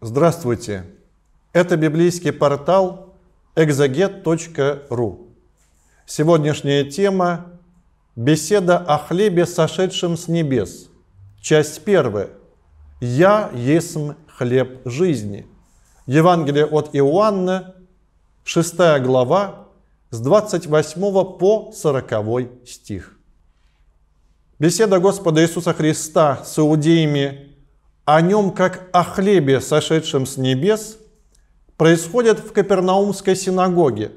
Здравствуйте! Это библейский портал exeget.ru. Сегодняшняя тема – беседа о хлебе, сошедшем с небес. Часть первая. «Я есм хлеб жизни». Евангелие от Иоанна, 6 глава, с 28 по 40 стих. Беседа Господа Иисуса Христа с иудеями о нем как о хлебе, сошедшем с небес, происходит в Капернаумской синагоге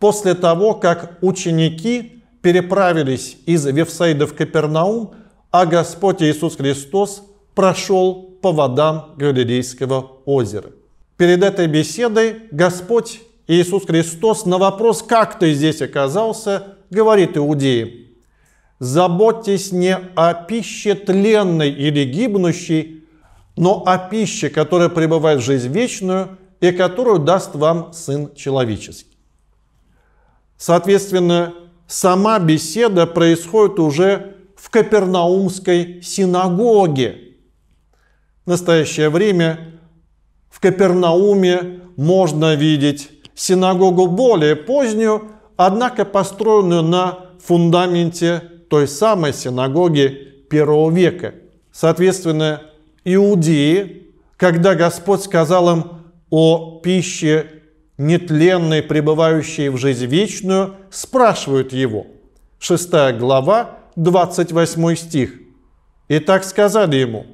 после того, как ученики переправились из Вифсаида в Капернаум, а Господь Иисус Христос прошел по водам Галилейского озера. Перед этой беседой Господь Иисус Христос на вопрос «Как ты здесь оказался?» говорит иудеи: «Заботьтесь не о пище тленной или гибнущей, но о пище, которая пребывает в жизнь вечную и которую даст вам Сын Человеческий. Соответственно, сама беседа происходит уже в Капернаумской синагоге. В настоящее время в Капернауме можно видеть синагогу более позднюю, однако построенную на фундаменте той самой синагоги первого века. Соответственно, иудеи, когда Господь сказал им о пище нетленной, пребывающей в жизнь вечную, спрашивают его. 6 глава, 28 стих. И так сказали ему,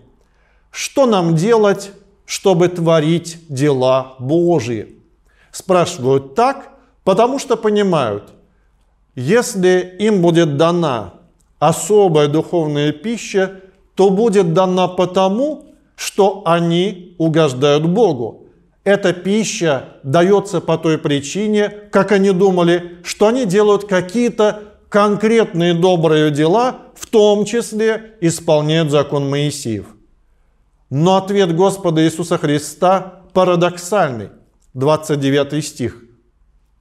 что нам делать, чтобы творить дела Божии? Спрашивают так, потому что понимают, если им будет дана особая духовная пища, то будет дана потому, что они угождают Богу. Эта пища дается по той причине, как они думали, что они делают какие-то конкретные добрые дела, в том числе исполняют закон Моисеев. Но ответ Господа Иисуса Христа парадоксальный. 29 стих.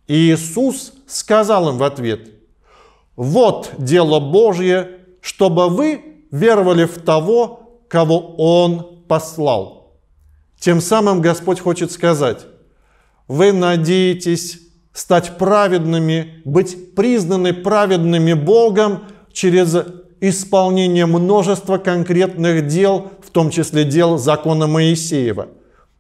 И Иисус сказал им в ответ, «Вот дело Божье, чтобы вы веровали в того, кого Он послал. Тем самым Господь хочет сказать, вы надеетесь стать праведными, быть признаны праведными Богом через исполнение множества конкретных дел, в том числе дел закона Моисеева.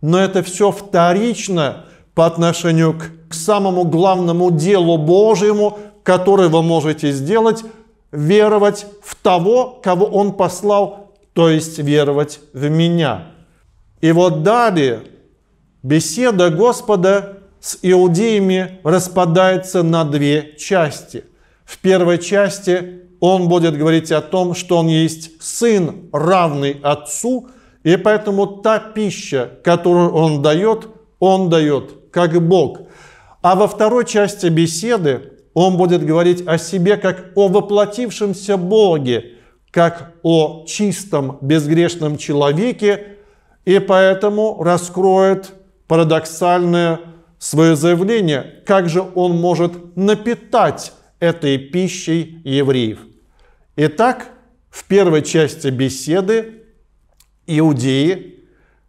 Но это все вторично по отношению к, самому главному делу Божьему, который вы можете сделать веровать в того, кого Он послал, то есть веровать в меня. И вот далее беседа Господа с иудеями распадается на две части. В первой части он будет говорить о том, что он есть сын, равный отцу, и поэтому та пища, которую он дает, он дает как Бог. А во второй части беседы он будет говорить о себе как о воплотившемся Боге, как о чистом, безгрешном человеке, и поэтому раскроет парадоксальное свое заявление, как же он может напитать этой пищей евреев. Итак, в первой части беседы иудеи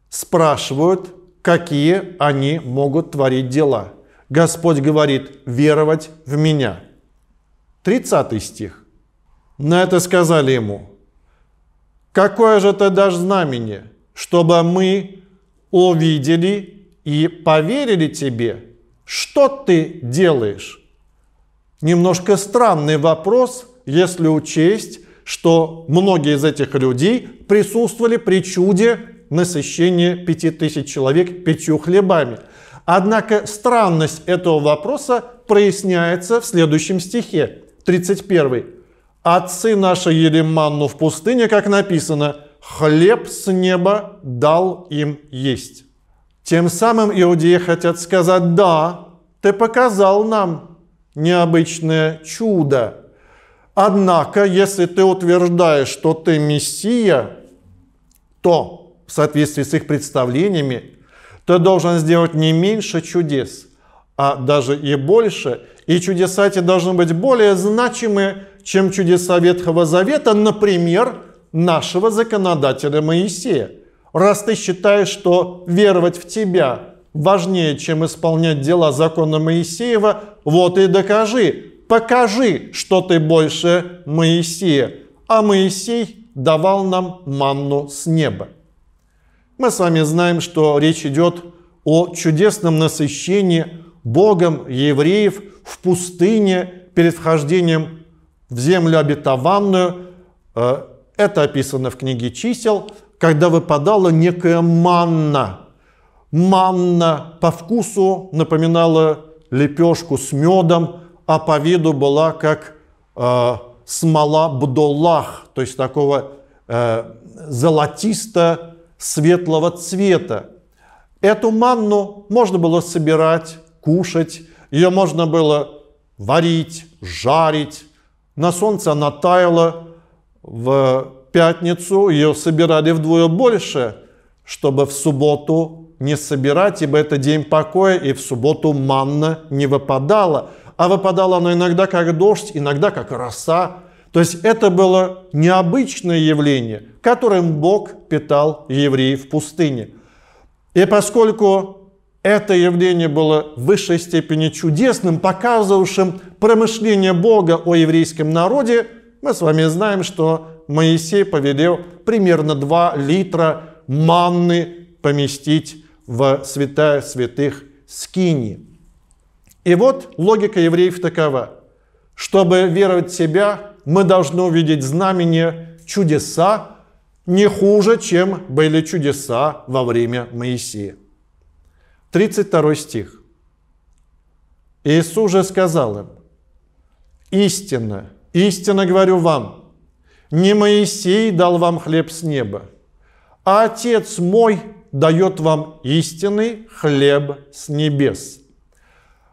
спрашивают, какие они могут творить дела – Господь говорит, веровать в меня. 30 стих. На это сказали ему, какое же ты дашь знамение, чтобы мы увидели и поверили тебе, что ты делаешь? Немножко странный вопрос, если учесть, что многие из этих людей присутствовали при чуде насыщения пяти тысяч человек пятью хлебами – Однако странность этого вопроса проясняется в следующем стихе, 31. «Отцы наши ели манну в пустыне, как написано, хлеб с неба дал им есть». Тем самым иудеи хотят сказать, да, ты показал нам необычное чудо. Однако, если ты утверждаешь, что ты Мессия, то в соответствии с их представлениями ты должен сделать не меньше чудес, а даже и больше. И чудеса эти должны быть более значимы, чем чудеса Ветхого Завета, например, нашего законодателя Моисея. Раз ты считаешь, что веровать в тебя важнее, чем исполнять дела закона Моисеева, вот и докажи, покажи, что ты больше Моисея. А Моисей давал нам манну с неба. Мы с вами знаем, что речь идет о чудесном насыщении Богом евреев в пустыне перед вхождением в землю обетованную. Э, это описано в книге чисел, когда выпадала некая манна. Манна по вкусу напоминала лепешку с медом, а по виду была как э, смола бдолах, то есть такого э, золотисто светлого цвета. Эту манну можно было собирать, кушать, ее можно было варить, жарить. На солнце она таяла, в пятницу ее собирали вдвое больше, чтобы в субботу не собирать, ибо это день покоя, и в субботу манна не выпадала. А выпадала она иногда как дождь, иногда как роса, то есть это было необычное явление, которым Бог питал евреев в пустыне. И поскольку это явление было в высшей степени чудесным, показывавшим промышление Бога о еврейском народе, мы с вами знаем, что Моисей повелел примерно 2 литра манны поместить в святая святых скини. И вот логика евреев такова. Чтобы веровать в себя, мы должны увидеть знамения чудеса не хуже, чем были чудеса во время Моисея. 32 стих. Иисус же сказал им, «Истинно, истинно говорю вам, не Моисей дал вам хлеб с неба, а Отец мой дает вам истинный хлеб с небес».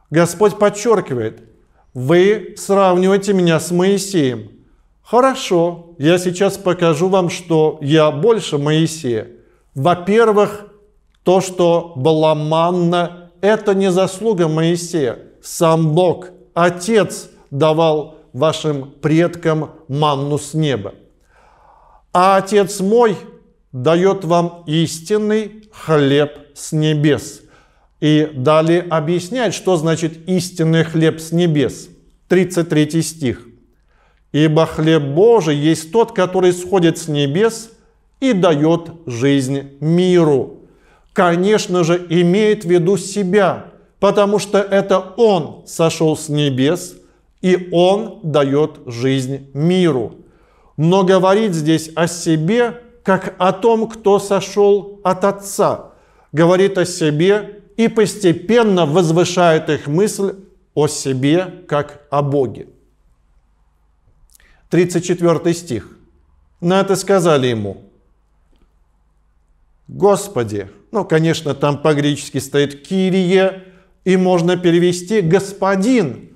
Господь подчеркивает, вы сравниваете меня с Моисеем. Хорошо, я сейчас покажу вам, что я больше Моисея. Во-первых, то, что была манна, это не заслуга Моисея. Сам Бог, Отец, давал вашим предкам манну с неба. А Отец мой дает вам истинный хлеб с небес – и далее объясняет, что значит истинный хлеб с небес. 33 стих. «Ибо хлеб Божий есть тот, который сходит с небес и дает жизнь миру». Конечно же, имеет в виду себя, потому что это Он сошел с небес, и Он дает жизнь миру. Но говорит здесь о себе, как о том, кто сошел от Отца. Говорит о себе и постепенно возвышает их мысль о себе как о Боге. 34 стих. На это сказали ему, Господи, ну, конечно, там по-гречески стоит Кирие, и можно перевести Господин.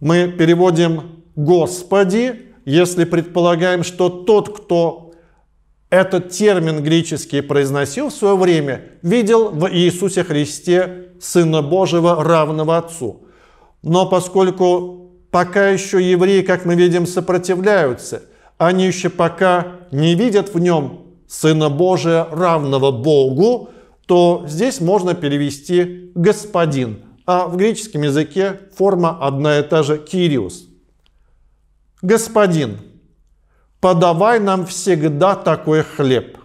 Мы переводим Господи, если предполагаем, что тот, кто этот термин греческий произносил в свое время, видел в Иисусе Христе Сына Божьего, равного Отцу. Но поскольку пока еще евреи, как мы видим, сопротивляются, они еще пока не видят в нем Сына Божия, равного Богу, то здесь можно перевести «господин», а в греческом языке форма одна и та же «кириус». «Господин» подавай нам всегда такой хлеб.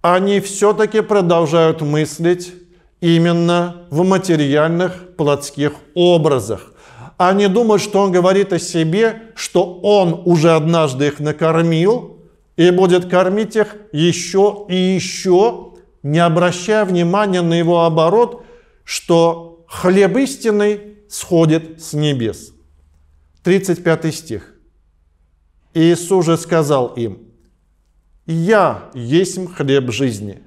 Они все-таки продолжают мыслить именно в материальных плотских образах. Они думают, что он говорит о себе, что он уже однажды их накормил и будет кормить их еще и еще, не обращая внимания на его оборот, что хлеб истинный сходит с небес. 35 стих. Иисус же сказал им, «Я есть хлеб жизни.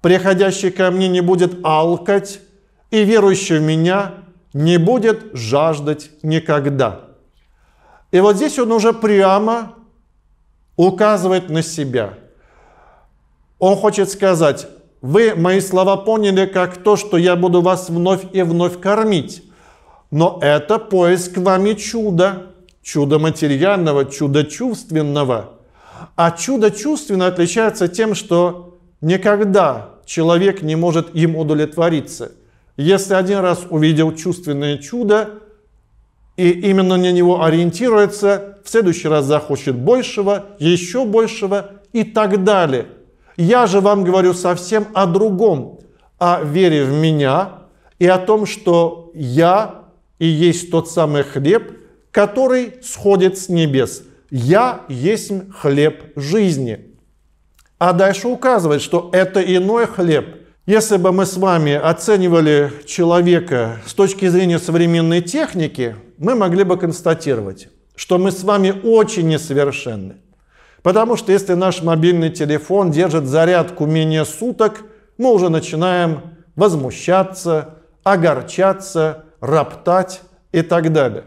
Приходящий ко мне не будет алкать, и верующий в меня не будет жаждать никогда». И вот здесь он уже прямо указывает на себя. Он хочет сказать, вы мои слова поняли как то, что я буду вас вновь и вновь кормить. Но это поиск вами чуда чудо материального, чудо чувственного. А чудо чувственно отличается тем, что никогда человек не может им удовлетвориться. Если один раз увидел чувственное чудо, и именно на него ориентируется, в следующий раз захочет большего, еще большего и так далее. Я же вам говорю совсем о другом, о вере в меня и о том, что я и есть тот самый хлеб – который сходит с небес. Я есть хлеб жизни. А дальше указывает, что это иной хлеб. Если бы мы с вами оценивали человека с точки зрения современной техники, мы могли бы констатировать, что мы с вами очень несовершенны. Потому что если наш мобильный телефон держит зарядку менее суток, мы уже начинаем возмущаться, огорчаться, роптать и так далее.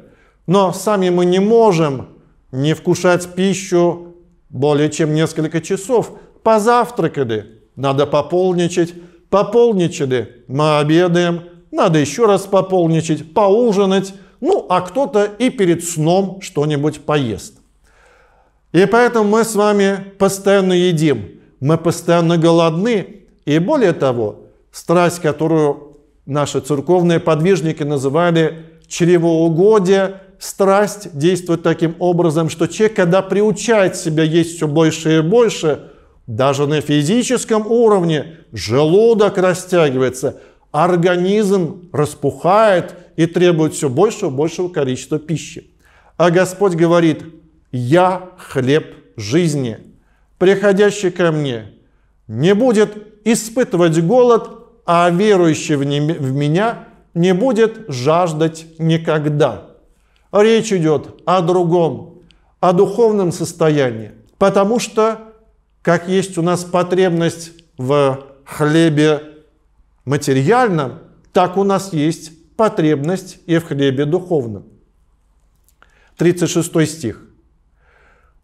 Но сами мы не можем не вкушать пищу более чем несколько часов. Позавтракали, надо пополничать, пополничали, мы обедаем, надо еще раз пополничать, поужинать, ну а кто-то и перед сном что-нибудь поест. И поэтому мы с вами постоянно едим, мы постоянно голодны, и более того, страсть, которую наши церковные подвижники называли чревоугодие, страсть действует таким образом, что человек, когда приучает себя есть все больше и больше, даже на физическом уровне желудок растягивается, организм распухает и требует все большего и большего количества пищи. А Господь говорит, «Я хлеб жизни, приходящий ко мне не будет испытывать голод, а верующий в меня не будет жаждать никогда» речь идет о другом, о духовном состоянии, потому что, как есть у нас потребность в хлебе материальном, так у нас есть потребность и в хлебе духовном. 36 стих.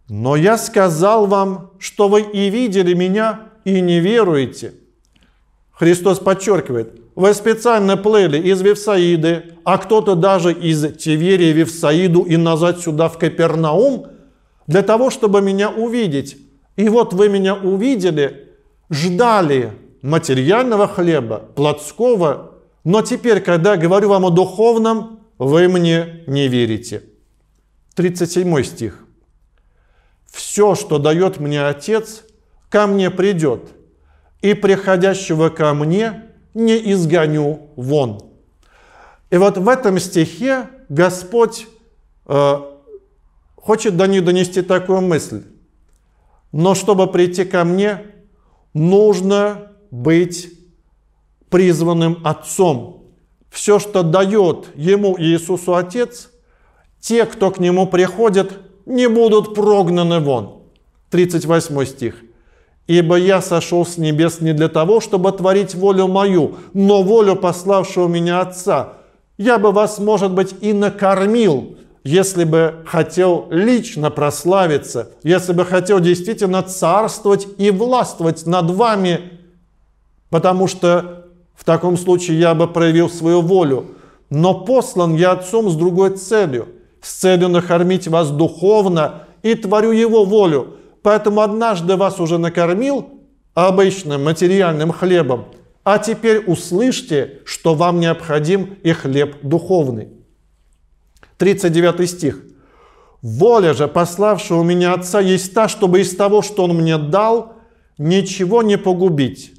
«Но я сказал вам, что вы и видели меня, и не веруете». Христос подчеркивает, вы специально плыли из Вифсаиды, а кто-то даже из Тиверии Вифсаиду и назад сюда в Капернаум, для того, чтобы меня увидеть. И вот вы меня увидели, ждали материального хлеба, плотского, но теперь, когда я говорю вам о духовном, вы мне не верите. 37 стих. «Все, что дает мне Отец, ко мне придет, и приходящего ко мне – не изгоню вон. И вот в этом стихе Господь э, хочет до них донести такую мысль. Но чтобы прийти ко мне, нужно быть призванным Отцом. Все, что дает ему Иисусу Отец, те, кто к нему приходит, не будут прогнаны вон. 38 стих. Ибо я сошел с небес не для того, чтобы творить волю мою, но волю пославшего меня Отца. Я бы вас, может быть, и накормил, если бы хотел лично прославиться, если бы хотел действительно царствовать и властвовать над вами, потому что в таком случае я бы проявил свою волю. Но послан я Отцом с другой целью, с целью накормить вас духовно и творю Его волю – Поэтому однажды вас уже накормил обычным материальным хлебом, а теперь услышьте, что вам необходим и хлеб духовный. 39 стих. «Воля же, пославшая у меня Отца, есть та, чтобы из того, что Он мне дал, ничего не погубить,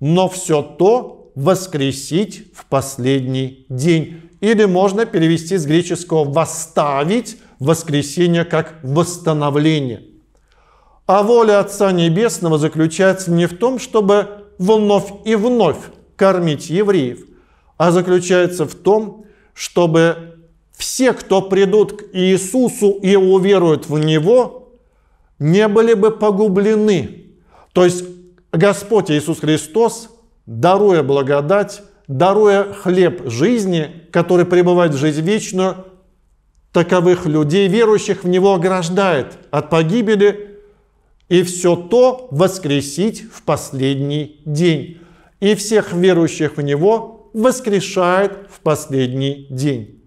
но все то воскресить в последний день». Или можно перевести с греческого «восставить» воскресение как «восстановление». А воля Отца Небесного заключается не в том, чтобы вновь и вновь кормить евреев, а заключается в том, чтобы все, кто придут к Иисусу и уверуют в Него, не были бы погублены. То есть Господь Иисус Христос, даруя благодать, даруя хлеб жизни, который пребывает в жизнь вечную, таковых людей, верующих в Него, ограждает от погибели и все то воскресить в последний день. И всех верующих в Него воскрешает в последний день.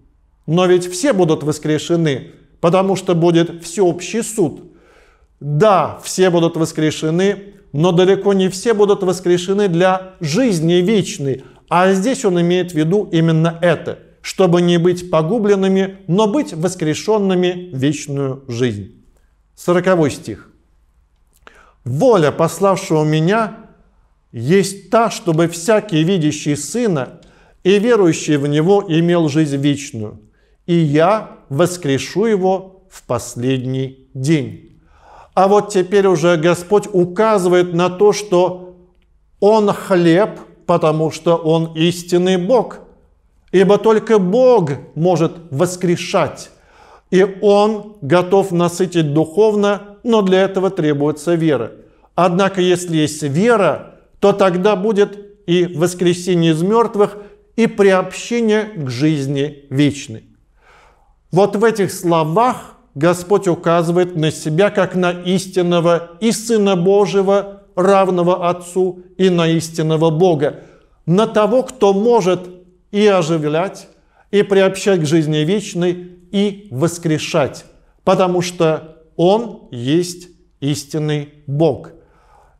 Но ведь все будут воскрешены, потому что будет всеобщий суд. Да, все будут воскрешены, но далеко не все будут воскрешены для жизни вечной. А здесь он имеет в виду именно это, чтобы не быть погубленными, но быть воскрешенными вечную жизнь. Сороковой стих. Воля пославшего меня есть та, чтобы всякий видящий Сына и верующий в Него имел жизнь вечную, и я воскрешу его в последний день. А вот теперь уже Господь указывает на то, что Он хлеб, потому что Он истинный Бог, ибо только Бог может воскрешать, и Он готов насытить духовно, но для этого требуется вера. Однако, если есть вера, то тогда будет и воскресение из мертвых, и приобщение к жизни вечной. Вот в этих словах Господь указывает на себя как на истинного и Сына Божьего, равного Отцу, и на истинного Бога, на того, кто может и оживлять, и приобщать к жизни вечной, и воскрешать, потому что Он есть истинный Бог –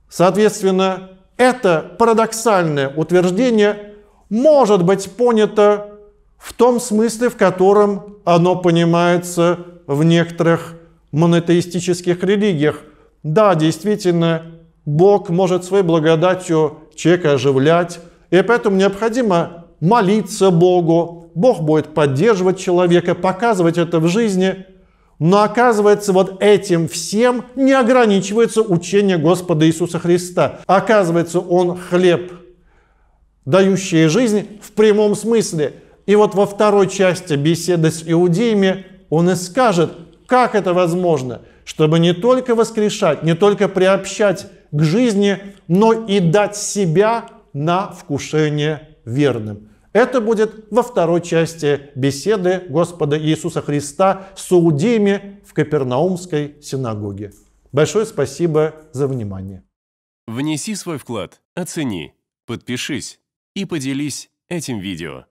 Соответственно, это парадоксальное утверждение может быть понято в том смысле, в котором оно понимается в некоторых монотеистических религиях. Да, действительно, Бог может своей благодатью человека оживлять, и поэтому необходимо молиться Богу, Бог будет поддерживать человека, показывать это в жизни – но оказывается, вот этим всем не ограничивается учение Господа Иисуса Христа. Оказывается, он хлеб, дающий жизнь в прямом смысле. И вот во второй части беседы с иудеями он и скажет, как это возможно, чтобы не только воскрешать, не только приобщать к жизни, но и дать себя на вкушение верным. Это будет во второй части беседы Господа Иисуса Христа с Иудеями в Капернаумской синагоге. Большое спасибо за внимание. Внеси свой вклад, оцени, подпишись и поделись этим видео.